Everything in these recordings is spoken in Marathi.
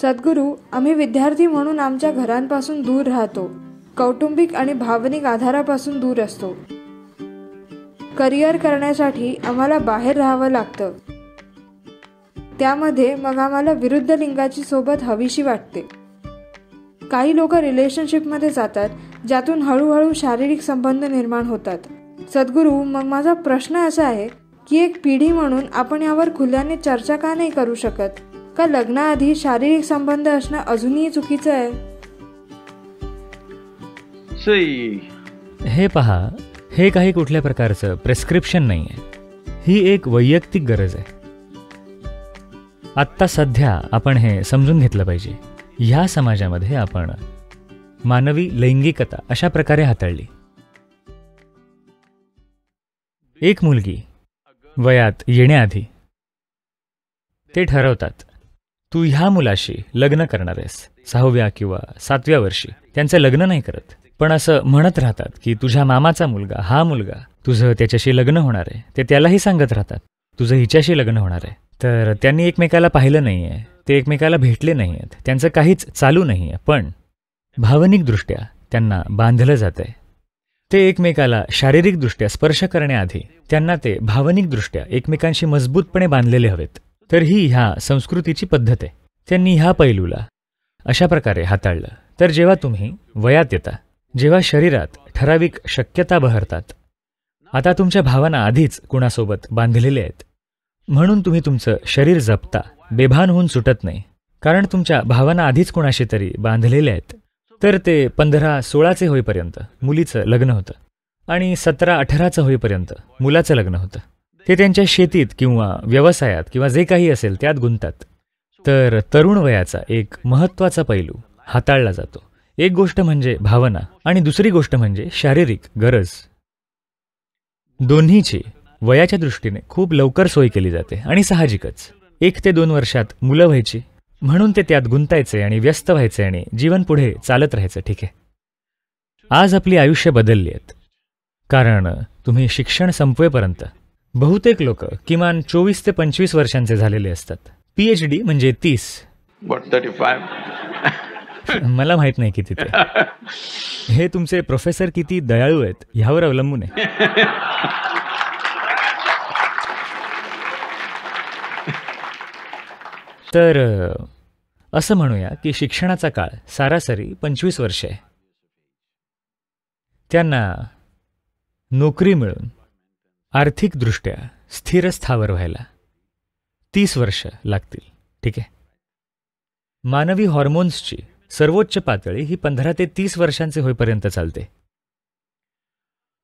सद्गुरू आम्ही विद्यार्थी म्हणून आमच्या घरांपासून दूर राहतो कौटुंबिक आणि भावनिक आधारापासून दूर असतो करिअर करण्यासाठी आम्हाला बाहेर राहावं लागतं त्यामध्ये मग आम्हाला विरुद्ध लिंगाची सोबत हवीशी वाटते काही लोक रिलेशनशिपमध्ये जातात ज्यातून हळूहळू शारीरिक संबंध निर्माण होतात सद्गुरू मग माझा प्रश्न असा आहे की एक पिढी म्हणून आपण यावर खुल्याने चर्चा का नाही करू शकत का लग्नाआधी शारीरिक संबंध असणं अजूनही चुकीचं आहे हे पहा हे काही कुठल्या प्रकारचं प्रेस्क्रिप्शन नाही आहे ही एक वैयक्तिक गरज आहे आत्ता सध्या आपण हे समजून घेतलं पाहिजे ह्या समाजामध्ये आपण मानवी लैंगिकता अशा प्रकारे हाताळली एक मुलगी वयात येण्याआधी ते ठरवतात तू ह्या मुलाशी लग्न करणार आहेस सहाव्या किंवा सातव्या वर्षी त्यांचं लग्न नाही करत पण असं म्हणत राहतात की तुझ्या मामाचा मुलगा हा मुलगा तुझं त्याच्याशी लग्न होणार आहे ते त्यालाही सांगत राहतात तुझं हिच्याशी लग्न होणार आहे तर त्यांनी एकमेकाला पाहिलं नाही आहे ते एकमेकाला भेटले नाही आहेत त्यांचं काहीच चालू नाही आहे पण भावनिकदृष्ट्या त्यांना बांधलं जात आहे ते एकमेकाला शारीरिकदृष्ट्या स्पर्श करण्याआधी त्यांना ते भावनिकदृष्ट्या एकमेकांशी मजबूतपणे बांधलेले हवेत तर ही ह्या संस्कृतीची पद्धत आहे त्यांनी ह्या पैलूला अशा प्रकारे हाताळलं तर जेव्हा तुम्ही वयात येता जेव्हा शरीरात ठराविक शक्यता बहरतात आता तुमच्या भावना आधीच कुणासोबत बांधलेल्या आहेत म्हणून तुम्ही तुमचं शरीर जपता बेभान होऊन सुटत नाही कारण तुमच्या भावना आधीच कुणाशी तरी बांधलेल्या आहेत तर ते पंधरा सोळाचे होईपर्यंत मुलीचं लग्न होतं आणि सतरा अठराचं होईपर्यंत मुलाचं लग्न होतं ते त्यांच्या शेतीत किंवा व्यवसायात किंवा जे काही असेल त्यात गुंतात तर तरुण वयाचा एक महत्त्वाचा पैलू हाताळला जातो एक गोष्ट म्हणजे भावना आणि दुसरी गोष्ट म्हणजे शारीरिक गरज दोन्हीची वयाच्या दृष्टीने खूप लवकर सोय केली जाते आणि साहजिकच एक ते दोन वर्षात मुलं व्हायची म्हणून ते त्यात गुंतायचे आणि व्यस्त व्हायचे आणि जीवन पुढे चालत राहायचं ठीक आहे आज आपली आयुष्य बदलली आहेत कारण तुम्ही शिक्षण संपवेपर्यंत बहुतेक लोक किमान चोवीस ते पंचवीस वर्षांचे झालेले असतात पी एच डी म्हणजे तीस मला माहित नाही किती ते हे तुमचे प्रोफेसर किती दयाळू आहेत ह्यावर अवलंबून आहे तर असं म्हणूया की शिक्षणाचा काळ सरासरी पंचवीस वर्ष आहे त्यांना नोकरी मिळून आर्थिकदृष्ट्या स्थिर स्थावर व्हायला तीस वर्ष लागतील ठीक आहे मानवी हॉर्मोन्सची सर्वोच्च पातळी ही पंधरा ते तीस वर्षांचे होईपर्यंत चालते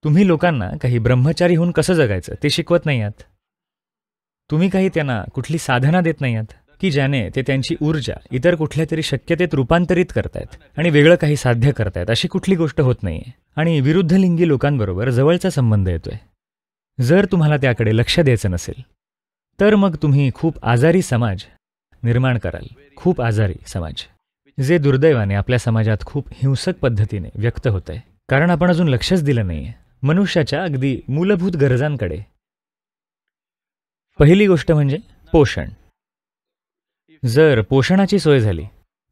तुम्ही लोकांना काही ब्रह्मचारी होऊन कसं जगायचं ते शिकवत नाही आहात तुम्ही काही त्यांना कुठली साधना देत नाही आहात की ज्याने ते त्यांची ऊर्जा इतर कुठल्या तरी शक्यतेत रूपांतरित करतायत आणि वेगळं काही साध्य करतायत अशी कुठली गोष्ट होत नाही आणि विरुद्धलिंगी लोकांबरोबर जवळचा संबंध येतोय जर तुम्हाला त्याकडे लक्ष द्यायचं नसेल तर मग तुम्ही खूप आजारी समाज निर्माण कराल खूप आजारी समाज जे दुर्दैवाने आपल्या समाजात खूप हिंसक पद्धतीने व्यक्त होत आहे कारण आपण अजून लक्षच दिलं नाही आहे मनुष्याच्या अगदी मूलभूत गरजांकडे पहिली गोष्ट म्हणजे पोषण जर पोषणाची सोय झाली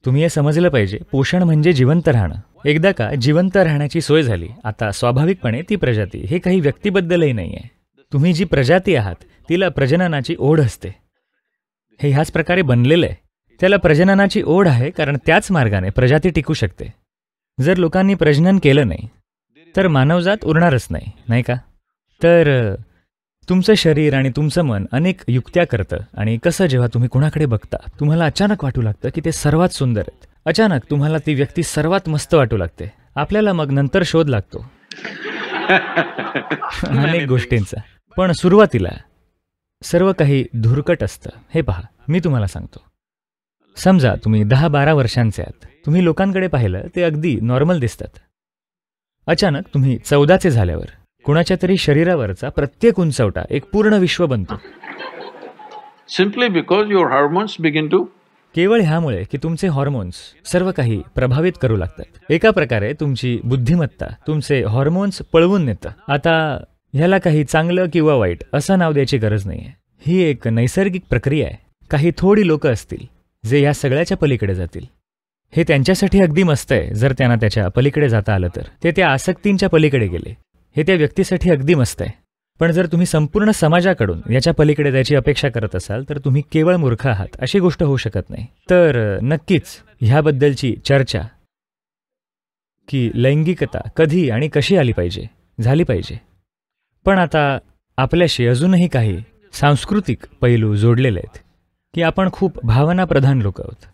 तुम्ही हे समजलं पाहिजे पोषण म्हणजे जिवंत राहणं एकदा का जिवंत राहण्याची सोय झाली आता स्वाभाविकपणे ती प्रजाती हे काही व्यक्तीबद्दलही नाही आहे तुम्ही जी प्रजाती आहात तिला प्रजननाची ओढ असते हे ह्याच प्रकारे बनलेलं आहे त्याला प्रजननाची ओढ आहे कारण त्याच मार्गाने प्रजाती टिकू शकते जर लोकांनी प्रजनन केलं नाही तर मानवजात उरणारच नाही नाही का तर तुमचं शरीर आणि तुमचं मन अनेक युक्त्या करतं आणि कसं जेव्हा तुम्ही कुणाकडे बघता तुम्हाला अचानक वाटू लागतं की ते सर्वात सुंदर आहेत अचानक तुम्हाला ती व्यक्ती सर्वात मस्त वाटू लागते आपल्याला मग नंतर शोध लागतो अनेक गोष्टींचा पण सुरुवातीला सर्व काही धुरकट असतं हे पहा मी तुम्हाला सांगतो समजा तुम्ही दहा बारा वर्षांचे आहात तुम्ही लोकांकडे पाहिलं ते अगदी नॉर्मल दिसतात अचानक तुम्ही चौदाचे झाल्यावर कुणाच्या तरी शरीरावरचा प्रत्येक उंचवटा एक पूर्ण विश्व बनतो simply because your hormones begin to केवळ ह्यामुळे की तुमचे हॉर्मोन्स सर्व काही प्रभावित करू लागतात एका प्रकारे तुमची बुद्धिमत्ता तुमचे हॉर्मोन्स पळवून नेत आता ह्याला काही चांगलं किंवा वाईट असं नाव द्यायची गरज नाही ही एक नैसर्गिक प्रक्रिया आहे काही थोडी लोक असतील जे या सगळ्याच्या पलीकडे जातील हे त्यांच्यासाठी अगदी मस्त आहे जर त्यांना त्याच्या पलीकडे जाता आलं तर ते त्या आसक्तींच्या पलीकडे गेले हे त्या व्यक्तीसाठी अगदी मस्त आहे पण जर तुम्ही संपूर्ण समाजाकडून याच्या पलीकडे जायची अपेक्षा करत असाल तर तुम्ही केवळ मूर्ख आहात अशी गोष्ट होऊ शकत नाही तर नक्कीच ह्याबद्दलची चर्चा की लैंगिकता कधी आणि कशी आली पाहिजे झाली पाहिजे पण आता आपल्याशी अजूनही काही सांस्कृतिक पैलू जोडलेले आहेत की आपण खूप भावनाप्रधान लोक आहोत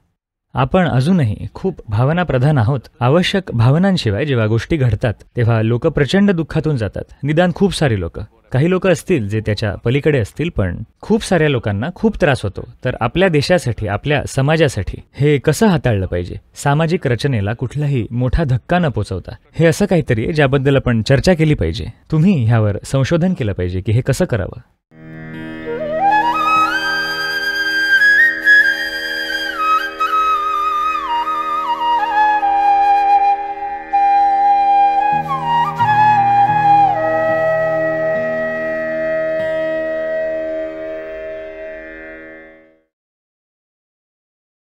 आपण अजूनही खूप भावनाप्रधान आहोत आवश्यक भावनांशिवाय जेव्हा गोष्टी घडतात तेव्हा लोक प्रचंड दुःखातून जातात निदान खूप सारी लोक काही लोक असतील जे त्याच्या पलीकडे असतील पण खूप साऱ्या लोकांना खूप त्रास होतो तर आपल्या देशासाठी आपल्या समाजासाठी हे कसं हाताळलं पाहिजे सामाजिक रचनेला कुठलाही मोठा धक्का न पोचवता हे असं काहीतरी ज्याबद्दल आपण चर्चा केली पाहिजे तुम्ही ह्यावर संशोधन केलं पाहिजे की हे कसं करावं